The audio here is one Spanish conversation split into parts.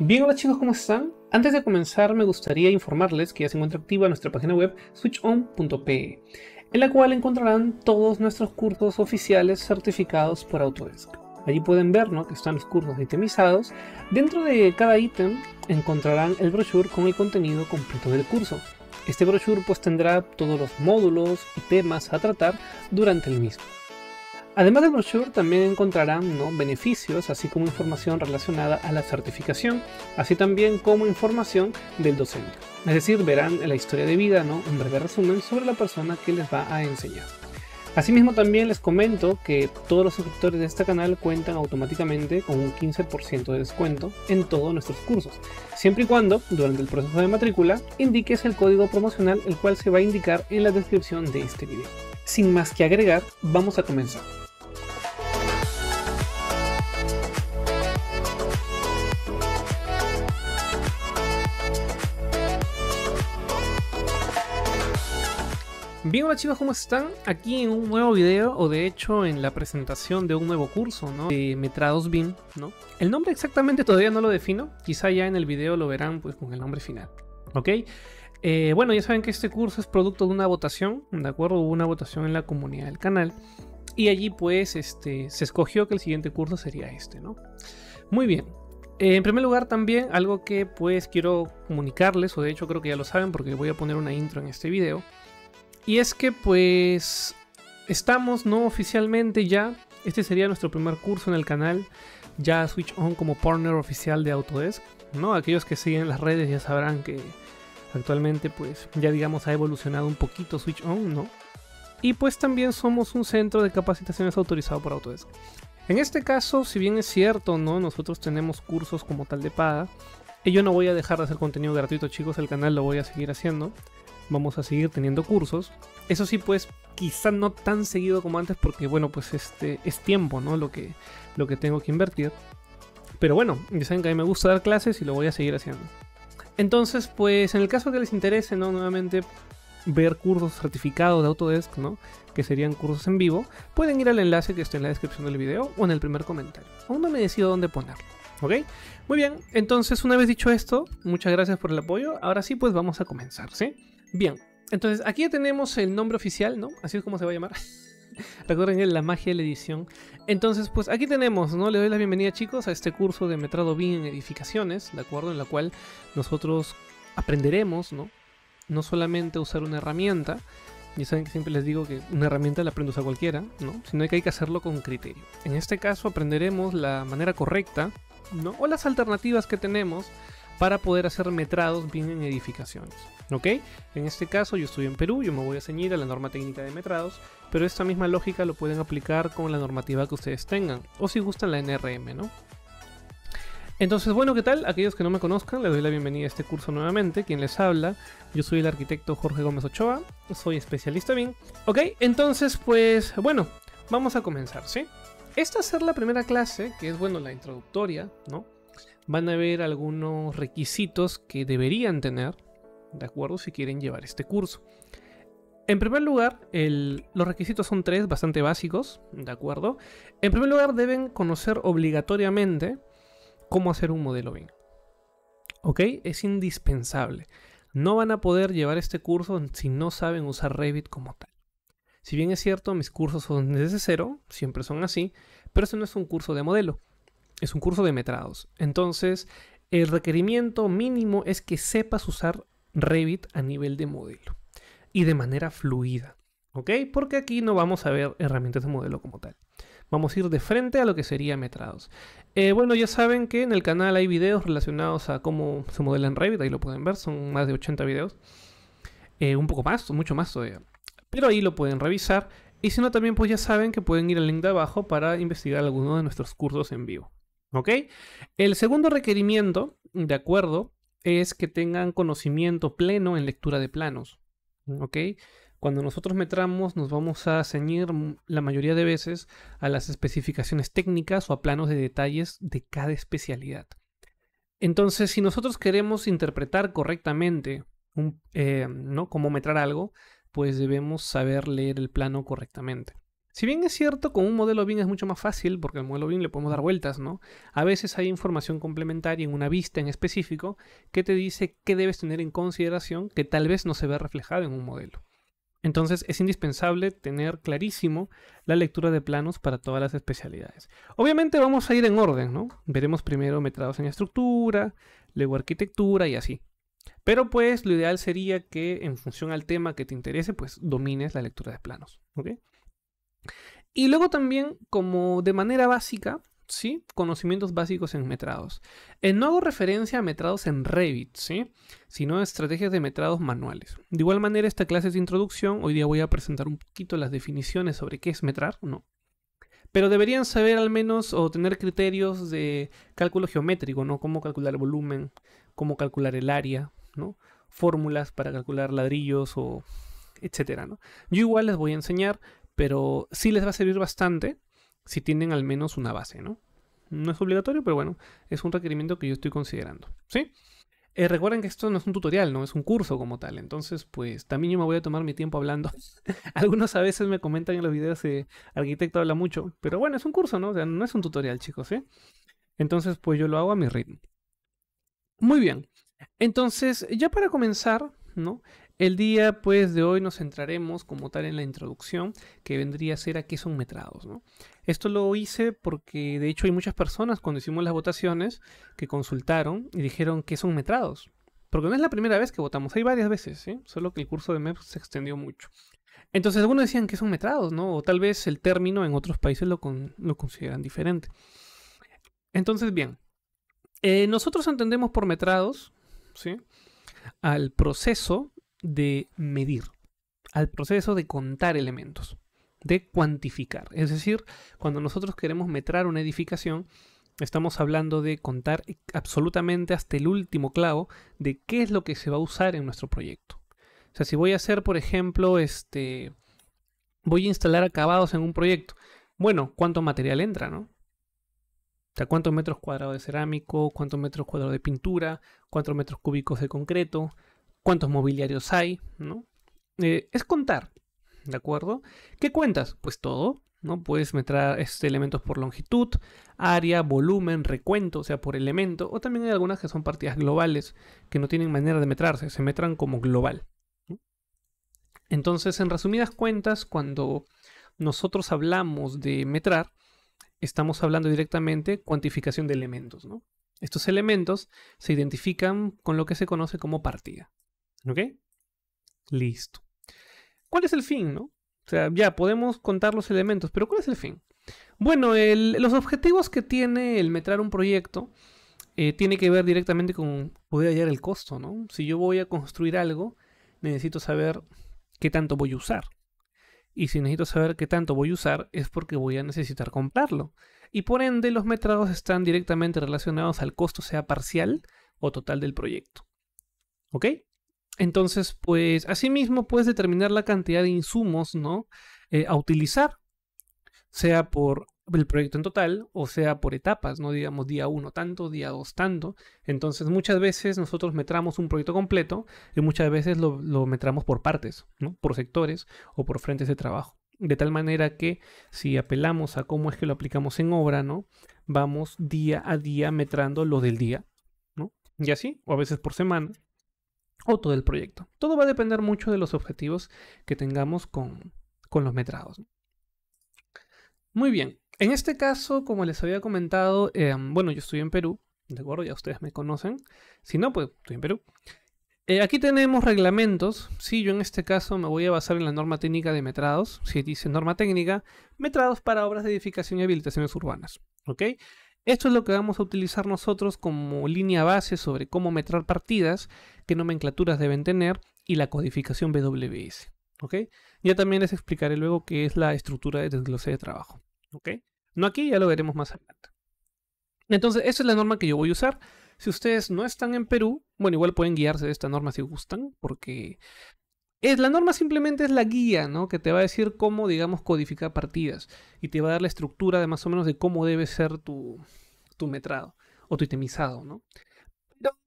Bien, hola chicos, ¿cómo están? Antes de comenzar, me gustaría informarles que ya se encuentra activa nuestra página web switchon.pe, en la cual encontrarán todos nuestros cursos oficiales certificados por Autodesk. Allí pueden ver ¿no? que están los cursos itemizados. Dentro de cada ítem encontrarán el brochure con el contenido completo del curso. Este brochure pues tendrá todos los módulos y temas a tratar durante el mismo. Además del brochure también encontrarán ¿no? beneficios, así como información relacionada a la certificación, así también como información del docente. Es decir, verán la historia de vida, ¿no? en breve resumen sobre la persona que les va a enseñar. Asimismo también les comento que todos los suscriptores de este canal cuentan automáticamente con un 15% de descuento en todos nuestros cursos, siempre y cuando durante el proceso de matrícula indiques el código promocional el cual se va a indicar en la descripción de este video. Sin más que agregar, vamos a comenzar. Bien, hola chicos, ¿cómo están? Aquí en un nuevo video, o de hecho en la presentación de un nuevo curso, ¿no? De metrados BIM, ¿no? El nombre exactamente todavía no lo defino, quizá ya en el video lo verán pues con el nombre final, ¿ok? Eh, bueno, ya saben que este curso es producto de una votación, ¿de acuerdo? Hubo una votación en la comunidad del canal y allí pues este, se escogió que el siguiente curso sería este, ¿no? Muy bien, eh, en primer lugar también algo que pues quiero comunicarles, o de hecho creo que ya lo saben porque voy a poner una intro en este video, y es que pues estamos no oficialmente ya, este sería nuestro primer curso en el canal, ya Switch On como partner oficial de Autodesk, ¿no? Aquellos que siguen las redes ya sabrán que actualmente pues ya digamos ha evolucionado un poquito Switch On, ¿no? Y pues también somos un centro de capacitaciones autorizado por Autodesk. En este caso, si bien es cierto, ¿no? Nosotros tenemos cursos como tal de paga, y yo no voy a dejar de hacer contenido gratuito, chicos, el canal lo voy a seguir haciendo vamos a seguir teniendo cursos. Eso sí, pues quizá no tan seguido como antes porque, bueno, pues este es tiempo, ¿no? Lo que, lo que tengo que invertir. Pero bueno, ya saben que a mí me gusta dar clases y lo voy a seguir haciendo. Entonces, pues en el caso que les interese, ¿no? Nuevamente ver cursos certificados de Autodesk, ¿no? Que serían cursos en vivo, pueden ir al enlace que está en la descripción del video o en el primer comentario. Aún no me decido dónde ponerlo, ¿ok? Muy bien, entonces una vez dicho esto, muchas gracias por el apoyo. Ahora sí, pues vamos a comenzar, ¿sí? Bien, entonces aquí tenemos el nombre oficial, ¿no? Así es como se va a llamar. Recuerden la magia de la edición. Entonces, pues aquí tenemos, ¿no? Le doy la bienvenida, chicos, a este curso de Metrado bien en edificaciones, ¿de acuerdo? En la cual nosotros aprenderemos, ¿no? No solamente usar una herramienta, Y saben que siempre les digo que una herramienta la aprende a usar cualquiera, ¿no? Sino que hay que hacerlo con criterio. En este caso aprenderemos la manera correcta, ¿no? O las alternativas que tenemos para poder hacer metrados bien en edificaciones. ¿Ok? En este caso yo estoy en Perú, yo me voy a ceñir a la norma técnica de metrados, pero esta misma lógica lo pueden aplicar con la normativa que ustedes tengan, o si gustan la NRM, ¿no? Entonces, bueno, ¿qué tal? Aquellos que no me conozcan, les doy la bienvenida a este curso nuevamente. Quien les habla, yo soy el arquitecto Jorge Gómez Ochoa, soy especialista bien. Ok, entonces, pues, bueno, vamos a comenzar, ¿sí? Esta es la primera clase, que es, bueno, la introductoria, ¿no? van a ver algunos requisitos que deberían tener, ¿de acuerdo? Si quieren llevar este curso. En primer lugar, los requisitos son tres, bastante básicos, ¿de acuerdo? En primer lugar, deben conocer obligatoriamente cómo hacer un modelo BIM. ¿Ok? Es indispensable. No van a poder llevar este curso si no saben usar Revit como tal. Si bien es cierto, mis cursos son desde cero, siempre son así, pero este no es un curso de modelo. Es un curso de metrados. Entonces, el requerimiento mínimo es que sepas usar Revit a nivel de modelo y de manera fluida. ¿Ok? Porque aquí no vamos a ver herramientas de modelo como tal. Vamos a ir de frente a lo que sería metrados. Eh, bueno, ya saben que en el canal hay videos relacionados a cómo se modela en Revit, ahí lo pueden ver, son más de 80 videos. Eh, un poco más, mucho más todavía. Pero ahí lo pueden revisar. Y si no, también pues ya saben que pueden ir al link de abajo para investigar alguno de nuestros cursos en vivo. El segundo requerimiento, de acuerdo, es que tengan conocimiento pleno en lectura de planos. Cuando nosotros metramos nos vamos a ceñir la mayoría de veces a las especificaciones técnicas o a planos de detalles de cada especialidad. Entonces, si nosotros queremos interpretar correctamente eh, ¿no? cómo metrar algo, pues debemos saber leer el plano correctamente. Si bien es cierto, con un modelo BIM es mucho más fácil, porque al modelo BIM le podemos dar vueltas, ¿no? A veces hay información complementaria en una vista en específico que te dice qué debes tener en consideración que tal vez no se ve reflejado en un modelo. Entonces es indispensable tener clarísimo la lectura de planos para todas las especialidades. Obviamente vamos a ir en orden, ¿no? Veremos primero metrados en estructura, luego arquitectura y así. Pero pues lo ideal sería que en función al tema que te interese, pues domines la lectura de planos, ¿ok? Y luego también, como de manera básica, ¿sí? Conocimientos básicos en metrados. Eh, no hago referencia a metrados en Revit, ¿sí? Sino estrategias de metrados manuales. De igual manera, esta clase es de introducción. Hoy día voy a presentar un poquito las definiciones sobre qué es metrar, ¿no? Pero deberían saber al menos o tener criterios de cálculo geométrico, ¿no? Cómo calcular el volumen, cómo calcular el área, ¿no? Fórmulas para calcular ladrillos o etcétera, ¿no? Yo igual les voy a enseñar pero sí les va a servir bastante si tienen al menos una base, ¿no? No es obligatorio, pero bueno, es un requerimiento que yo estoy considerando, ¿sí? Eh, recuerden que esto no es un tutorial, no es un curso como tal, entonces pues también yo me voy a tomar mi tiempo hablando. Algunos a veces me comentan en los videos que arquitecto habla mucho, pero bueno, es un curso, ¿no? O sea, no es un tutorial, chicos, ¿sí? Entonces pues yo lo hago a mi ritmo. Muy bien, entonces ya para comenzar, ¿no? El día pues de hoy nos centraremos como tal en la introducción que vendría a ser a qué son metrados. Esto lo hice porque de hecho hay muchas personas cuando hicimos las votaciones que consultaron y dijeron qué son metrados. Porque no es la primera vez que votamos, hay varias veces, ¿sí? solo que el curso de MEP se extendió mucho. Entonces algunos decían que son metrados, ¿no? O tal vez el término en otros países lo, consideran diferente. Entonces, bien, eh, nosotros entendemos por metrados, ¿sí? Al proceso de medir, al proceso de contar elementos, de cuantificar. Es decir, cuando nosotros queremos metrar una edificación, estamos hablando de contar absolutamente hasta el último clavo de qué es lo que se va a usar en nuestro proyecto. O sea, si voy a hacer, por ejemplo, este, voy a instalar acabados en un proyecto. Bueno, ¿cuánto material entra, no? O sea, ¿cuántos metros cuadrados de cerámico? ¿Cuántos metros cuadrados de pintura? ¿Cuántos metros cúbicos de concreto? cuántos mobiliarios hay, ¿no? Eh, es contar, ¿de acuerdo? ¿Qué cuentas? Pues todo, ¿no? Puedes metrar estos elementos por longitud, área, volumen, recuento, o sea, por elemento, o también hay algunas que son partidas globales que no tienen manera de metrarse, se metran como global. Entonces, en resumidas cuentas, cuando nosotros hablamos de metrar, estamos hablando directamente cuantificación de elementos, ¿no? Estos elementos se identifican con lo que se conoce como partida. ¿Ok? Listo. ¿Cuál es el fin, no? O sea, ya podemos contar los elementos, pero ¿cuál es el fin? Bueno, los objetivos que tiene el metrar un proyecto eh, tiene que ver directamente con poder hallar el costo, ¿no? Si yo voy a construir algo, necesito saber qué tanto voy a usar. Y si necesito saber qué tanto voy a usar, es porque voy a necesitar comprarlo. Y por ende, los metrados están directamente relacionados al costo, sea parcial o total del proyecto. ¿Ok? Entonces, pues, asimismo puedes determinar la cantidad de insumos, ¿no? Eh, a utilizar, sea por el proyecto en total o sea por etapas, ¿no? Digamos día uno tanto, día dos tanto. Entonces muchas veces nosotros metramos un proyecto completo y muchas veces lo, lo metramos por partes, ¿no? Por sectores o por frentes de trabajo. De tal manera que si apelamos a cómo es que lo aplicamos en obra, ¿no? Vamos día a día metrando lo del día, ¿no? Y así, o a veces por semana, o todo el proyecto. Todo va a depender mucho de los objetivos que tengamos con, los metrados. Muy bien, en este caso, como les había comentado, em, bueno, yo estoy en Perú, ¿de acuerdo? Ya ustedes me conocen. Si no, pues estoy en Perú. Eh, aquí tenemos reglamentos. Si yo en este caso me voy a basar en la norma técnica de metrados. Si dice norma técnica, metrados para obras de edificación y habilitaciones urbanas. ¿Ok? Esto es lo que vamos a utilizar nosotros como línea base sobre cómo metrar partidas, qué nomenclaturas deben tener y la codificación BWS. ¿ok? Ya también les explicaré luego qué es la estructura de desglose de trabajo. ¿ok? No aquí, ya lo veremos más adelante. Entonces, esa es la norma que yo voy a usar. Si ustedes no están en Perú, bueno, igual pueden guiarse de esta norma si gustan, porque es, la norma simplemente es la guía, ¿no? Que te va a decir cómo, digamos, codificar partidas. Y te va a dar la estructura de más o menos de cómo debe ser tu, tu metrado o tu itemizado, ¿no?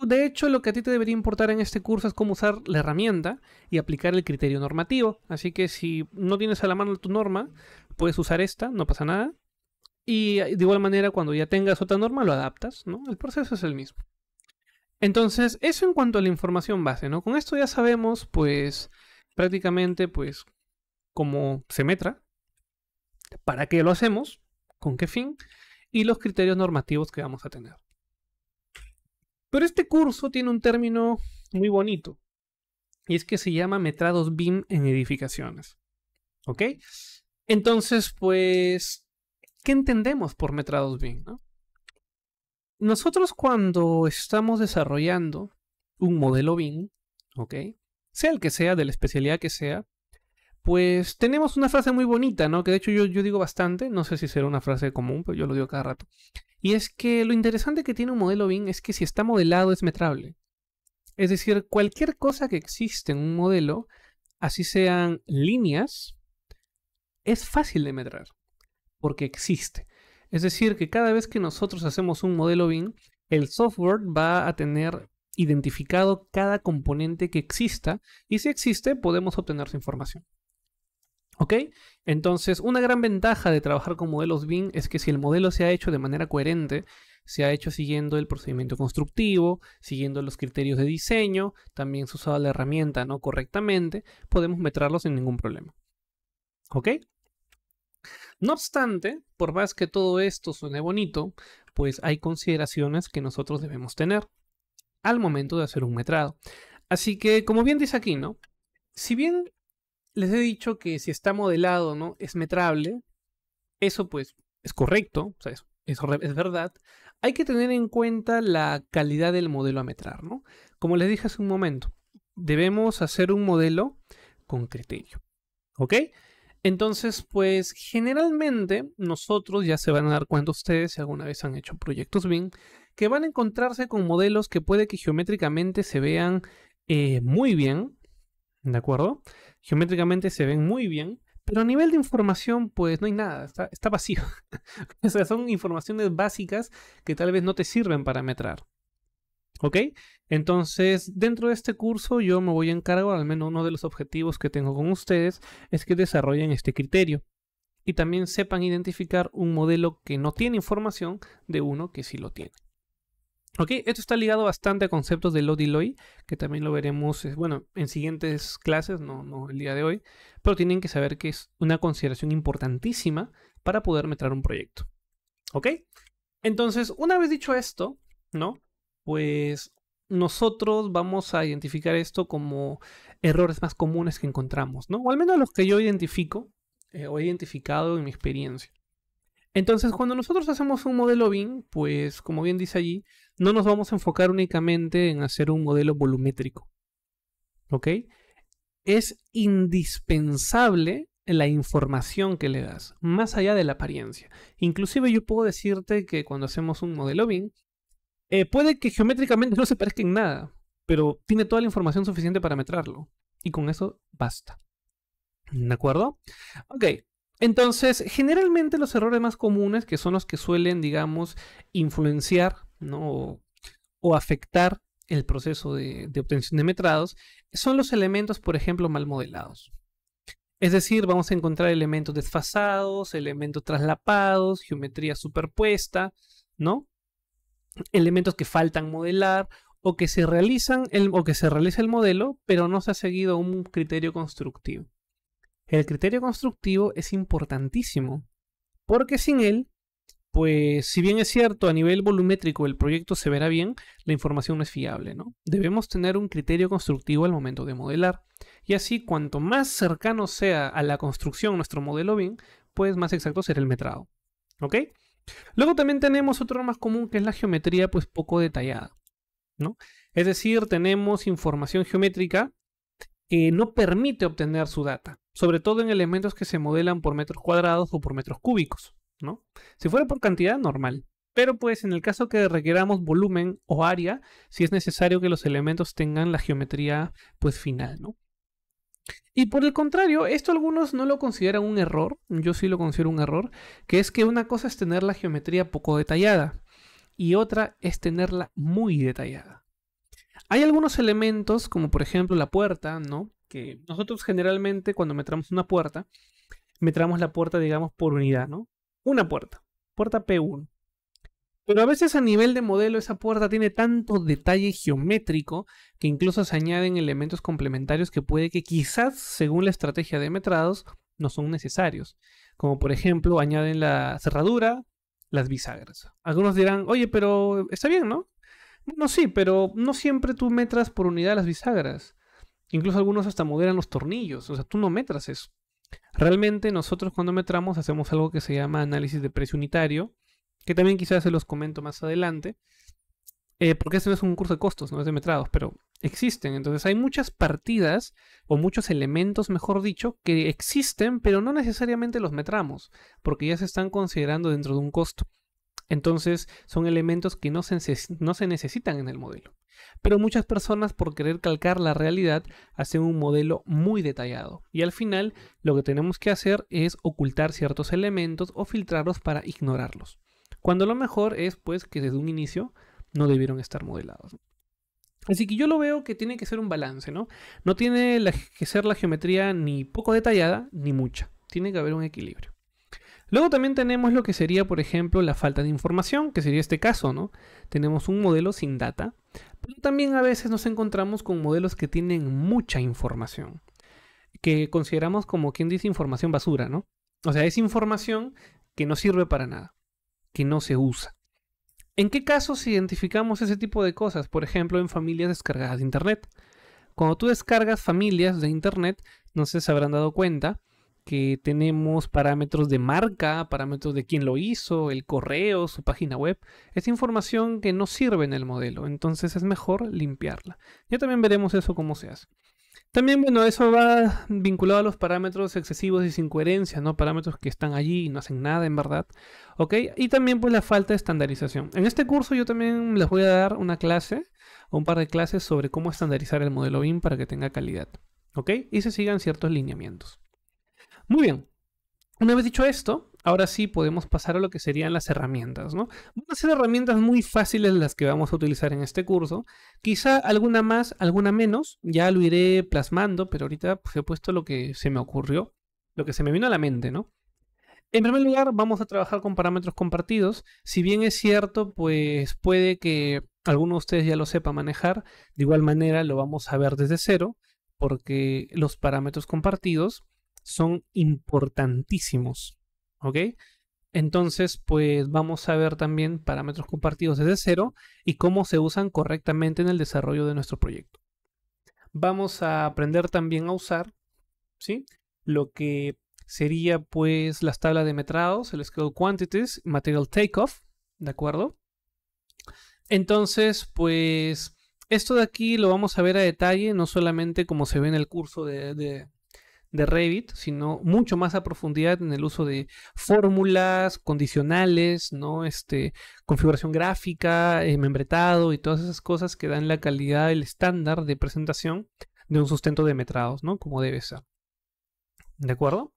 De hecho, lo que a ti te debería importar en este curso es cómo usar la herramienta y aplicar el criterio normativo. Así que si no tienes a la mano tu norma, puedes usar esta, no pasa nada. Y eh, de igual manera, cuando ya tengas otra norma, lo adaptas, ¿no? El proceso es el mismo. Entonces, eso en cuanto a la información base, ¿no? Con esto ya sabemos, pues, prácticamente, pues, cómo se metra, ¿para qué lo hacemos? ¿Con qué fin? Y los criterios normativos que vamos a tener. Pero este curso tiene un término muy bonito, y es que se llama metrados BIM en edificaciones. ¿Ok? Entonces, pues, ¿qué entendemos por metrados BIM? Nosotros cuando estamos desarrollando un modelo BIM, ¿ok? sea el que sea, de la especialidad que sea, pues tenemos una frase muy bonita, ¿no? Que de hecho yo, yo digo bastante, no sé si será una frase común, pero yo lo digo cada rato. Y es que lo interesante que tiene un modelo BIM es que si está modelado es metrable. Es decir, cualquier cosa que existe en un modelo, así sean líneas, es fácil de metrar, porque existe. Es decir, que cada vez que nosotros hacemos un modelo BIM, el software va a tener identificado cada componente que exista y si existe podemos obtener su información. ¿Ok? Entonces, una gran ventaja de trabajar con modelos BIM es que si el modelo se ha hecho de manera coherente, se ha hecho siguiendo el procedimiento constructivo, siguiendo los criterios de diseño, también se usaba la herramienta ¿no? correctamente, podemos metrarlo sin ningún problema. ¿Ok? No obstante, por más que todo esto suene bonito, pues hay consideraciones que nosotros debemos tener al momento de hacer un metrado. Así que, como bien dice aquí, ¿no? Si bien les he dicho que si está modelado, ¿no? Es metrable, eso pues es correcto, o es, verdad. Hay que tener en cuenta la calidad del modelo a metrar, ¿no? Como les dije hace un momento, debemos hacer un modelo con criterio, ¿ok? Entonces, pues generalmente nosotros, ya se van a dar cuenta ustedes si alguna vez han hecho proyectos BIM, que van a encontrarse con modelos que puede que geométricamente se vean eh, muy bien, ¿de acuerdo? Geométricamente se ven muy bien, pero a nivel de información, pues no hay nada, está, está vacío. o sea, son informaciones básicas que tal vez no te sirven para metrar. ¿Ok? Entonces, dentro de este curso yo me voy a encargar, al menos uno de los objetivos que tengo con ustedes, es que desarrollen este criterio y también sepan identificar un modelo que no tiene información de uno que sí lo tiene. Ok, esto está ligado bastante a conceptos de LOI, que también lo veremos, eh, bueno, en siguientes clases, no, no el día de hoy, pero tienen que saber que es una consideración importantísima para poder meter un proyecto. ¿Ok? Entonces, una vez dicho esto, ¿no? Pues nosotros vamos a identificar esto como errores más comunes que encontramos, ¿no? O al menos los que yo identifico eh, o he identificado en mi experiencia. Entonces, cuando nosotros hacemos un modelo BIM, pues como bien dice allí, no nos vamos a enfocar únicamente en hacer un modelo volumétrico. ¿Ok? Es indispensable la información que le das, más allá de la apariencia. Inclusive yo puedo decirte que cuando hacemos un modelo BIM, eh, puede que geométricamente no se parezca en nada, pero tiene toda la información suficiente para metrarlo. Y con eso basta. ¿De acuerdo? Ok. Entonces, generalmente los errores más comunes, que son los que suelen, digamos, influenciar ¿no? o, afectar el proceso de, obtención de metrados son los elementos, por ejemplo, mal modelados. Es decir, vamos a encontrar elementos desfasados, elementos traslapados, geometría superpuesta, ¿no? Elementos que faltan modelar o que se realizan o que se realiza el modelo, pero no se ha seguido un criterio constructivo. El criterio constructivo es importantísimo, porque sin él pues si bien es cierto, a nivel volumétrico el proyecto se verá bien, la información no es fiable, ¿no? Debemos tener un criterio constructivo al momento de modelar. Y así, cuanto más cercano sea a la construcción nuestro modelo BIM, pues más exacto será el metrado. ¿Ok? Luego también tenemos otro más común que es la geometría pues poco detallada, ¿no? Es decir, tenemos información geométrica que no permite obtener su data, sobre todo en elementos que se modelan por metros cuadrados o por metros cúbicos. Si fuera por cantidad, normal. Pero pues en el caso que requeramos volumen o área, si es necesario que los elementos tengan la geometría pues final, ¿no? Y por el contrario, esto algunos no lo consideran un error, yo sí lo considero un error, que es que una cosa es tener la geometría poco detallada y otra es tenerla muy detallada. Hay algunos elementos, como por ejemplo la puerta, ¿no? Que nosotros generalmente cuando metramos una puerta, metramos la puerta, digamos, por unidad, ¿no? una puerta, puerta P1. Pero a veces a nivel de modelo esa puerta tiene tanto detalle geométrico que incluso se añaden elementos complementarios que puede que quizás, según la estrategia de metrados, no son necesarios. Como por ejemplo, añaden la cerradura, las bisagras. Algunos dirán, oye, pero está bien, ¿no? No, sí, pero no siempre tú metras por unidad las bisagras. Incluso algunos hasta moderan los tornillos. O sea, tú no metras eso. Realmente nosotros cuando metramos hacemos algo que se llama análisis de precio unitario, que también quizás se los comento más adelante, eh, porque este no es un curso de costos, no es de metrados, pero existen. Entonces hay muchas partidas o muchos elementos, mejor dicho, que existen, pero no necesariamente los metramos, porque ya se están considerando dentro de un costo. Entonces son elementos que no se, no se, necesitan en el modelo. Pero muchas personas por querer calcar la realidad hacen un modelo muy detallado y al final lo que tenemos que hacer es ocultar ciertos elementos o filtrarlos para ignorarlos. Cuando lo mejor es pues que desde un inicio no debieron estar modelados. Así que yo lo veo que tiene que ser un balance, ¿no? No tiene que ser la geometría ni poco detallada ni mucha. Tiene que haber un equilibrio. Luego también tenemos lo que sería, por ejemplo, la falta de información, que sería este caso, ¿no? Tenemos un modelo sin data, pero también a veces nos encontramos con modelos que tienen mucha información, que consideramos como quien dice información basura, ¿no? O sea, es información que no sirve para nada, que no se usa. ¿En qué casos identificamos ese tipo de cosas? Por ejemplo, en familias descargadas de Internet. Cuando tú descargas familias de Internet, no sé si se habrán dado cuenta, que tenemos parámetros de marca, parámetros de quién lo hizo, el correo, su página web. Es información que no sirve en el modelo, entonces es mejor limpiarla. Ya también veremos eso cómo se hace. También, bueno, eso va vinculado a los parámetros excesivos y sin coherencia, ¿no? Parámetros que están allí y no hacen nada en verdad, Y también, pues, la falta de estandarización. En este curso yo también les voy a dar una clase, o un par de clases sobre cómo estandarizar el modelo BIM para que tenga calidad, Y se sigan ciertos lineamientos. Muy bien. Una vez dicho esto, ahora sí podemos pasar a lo que serían las herramientas, ¿no? Van a ser herramientas muy fáciles las que vamos a utilizar en este curso. Quizá alguna más, alguna menos, ya lo iré plasmando, pero ahorita pues, he puesto lo que se me ocurrió, lo que se me vino a la mente, ¿no? En primer lugar, vamos a trabajar con parámetros compartidos. Si bien es cierto, pues puede que alguno de ustedes ya lo sepa manejar, de igual manera lo vamos a ver desde cero, porque los parámetros compartidos son importantísimos. ¿Ok? Entonces, pues vamos a ver también parámetros compartidos desde cero y cómo se usan correctamente en el desarrollo de nuestro proyecto. Vamos a aprender también a usar, ¿sí? Lo que sería pues las tablas de metrados, el scale quantities, material takeoff, ¿de acuerdo? Entonces, pues esto de aquí lo vamos a ver a detalle, no solamente como se ve en el curso de, de Revit, sino mucho más a profundidad en el uso de fórmulas, condicionales, ¿no? Este, configuración gráfica, eh, membretado y todas esas cosas que dan la calidad, el estándar de presentación de un sustento de metrados, ¿no? Como debe ser. ¿De acuerdo?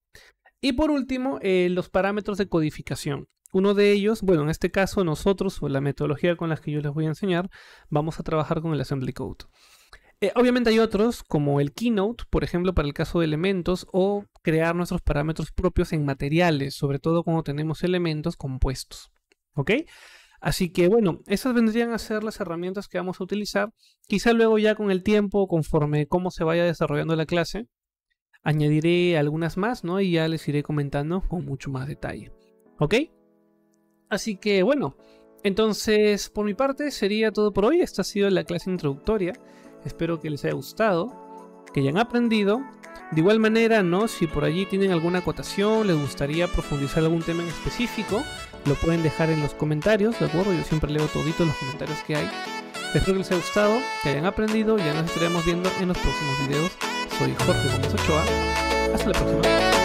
Y por último, eh, los parámetros de codificación. Uno de ellos, bueno, en este caso nosotros o la metodología con la que yo les voy a enseñar, vamos a trabajar con el assembly code. Eh, obviamente hay otros, como el Keynote, por ejemplo, para el caso de elementos, o crear nuestros parámetros propios en materiales, sobre todo cuando tenemos elementos compuestos. ¿Ok? Así que bueno, esas vendrían a ser las herramientas que vamos a utilizar. Quizá luego ya con el tiempo, conforme cómo se vaya desarrollando la clase, añadiré algunas más, ¿no? Y ya les iré comentando con mucho más detalle. ¿Ok? Así que bueno, entonces por mi parte sería todo por hoy. Esta ha sido la clase introductoria. Espero que les haya gustado, que hayan aprendido. De igual manera, ¿no? Si por allí tienen alguna acotación, les gustaría profundizar algún tema en específico, lo pueden dejar en los comentarios, ¿de acuerdo? Yo siempre leo todito los comentarios que hay. Espero que les haya gustado, que hayan aprendido ya nos estaremos viendo en los próximos videos. Soy Jorge Gómez Ochoa. Hasta la próxima.